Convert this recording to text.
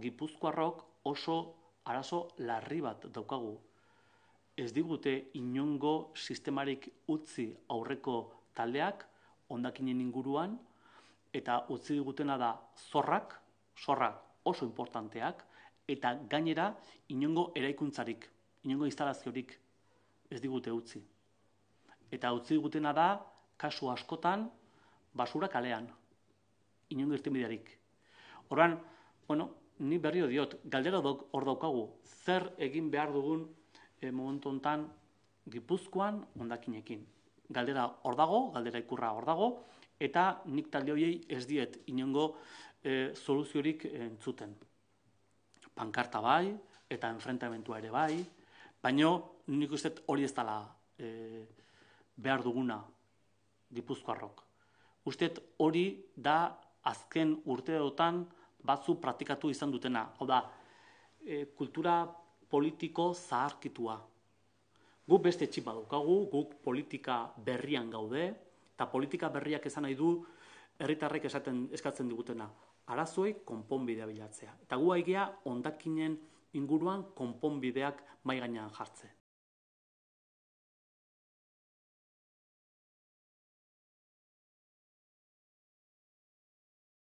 Gipuzkoarrok oso arazo larri bat daukagu. Ez digute inongo sistemarik utzi aurreko taldeak ondakinen inguruan eta utzi digutena da zorrak, zorrak oso importanteak eta gainera inongo eraikuntzarik, inongo instalaziorik ez digute utzi. Eta utzi digutena da kasu askotan basurak kalean inongo irtenbiderik. Horan, bueno, ni berrio diot, galdera dok, hor daukagu, zer egin behar dugun e, momentu hontan Gipuzkoan hondakinekin. Galdera hor dago, galdera ikurra hor dago, eta nik talde horiei ez diet inongo e, soluziorik entzuten. Pankarta bai, eta enfrentamentua ere bai, baino nik uste hori ez dela eh, behar duguna Gipuzkoarrok. Uste hori da azken urteotan, dutan, batzu praktikatu izan dutena, hau da, e, kultura politiko zaharkitua. Guk beste txip badukagu, guk politika berrian gaude, eta politika berriak esan nahi du herritarrek esaten eskatzen digutena. Arazoi konponbidea bilatzea. Eta gu haigea ondakinen inguruan konponbideak mai gainean